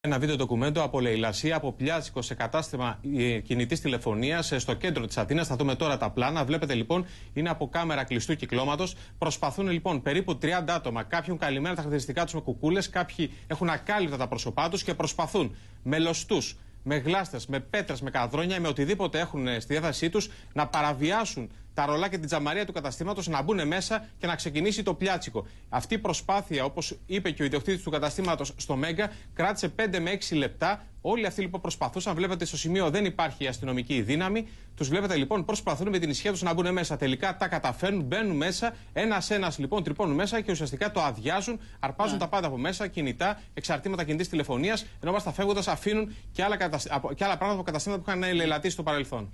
Ένα βίντεο ντοκουμέντο από λαϊλασία, από Πλιάσικο, σε κατάστημα ε, κινητής τηλεφωνίας ε, στο κέντρο της Αθήνας. Θα δούμε τώρα τα πλάνα. Βλέπετε λοιπόν, είναι από κάμερα κλειστού κυκλώματος. Προσπαθούν λοιπόν περίπου 30 άτομα. Κάποιοι έχουν καλυμμένα τα χαρακτηριστικά τους με κουκούλες, κάποιοι έχουν ακάλυπτα τα πρόσωπά τους και προσπαθούν με με γλάστες, με πέτρες, με καδρόνια, με οτιδήποτε έχουν ε, στη διάθεσή τους να παραβιάσουν τα ρολά και την τζαμαρία του καταστήματος να μπουν μέσα και να ξεκινήσει το πιάτσικο. Αυτή η προσπάθεια, όπως είπε και ο ιδιοκτήτης του καταστήματος στο Μέγκα, κράτησε 5 με 6 λεπτά. Όλοι αυτοί λοιπόν προσπαθούσαν. Βλέπετε στο σημείο δεν υπάρχει αστυνομική δύναμη. Τους βλέπετε λοιπόν προσπαθούν με την ισχύ τους να μπουν μέσα. Τελικά τα καταφέρνουν, μπαίνουν μέσα. Ένα-ένα λοιπόν τρυπώνουν μέσα και ουσιαστικά το αδειάζουν. Αρπάζουν ναι. τα πάντα από μέσα, κινητά, εξαρτήματα κινητής τηλεφωνίας. Ενώ μας τα φεύγοντας αφήνουν και άλλα, και άλλα πράγματα από καταστήματα που είχαν ελελατήσει στο παρελθόν.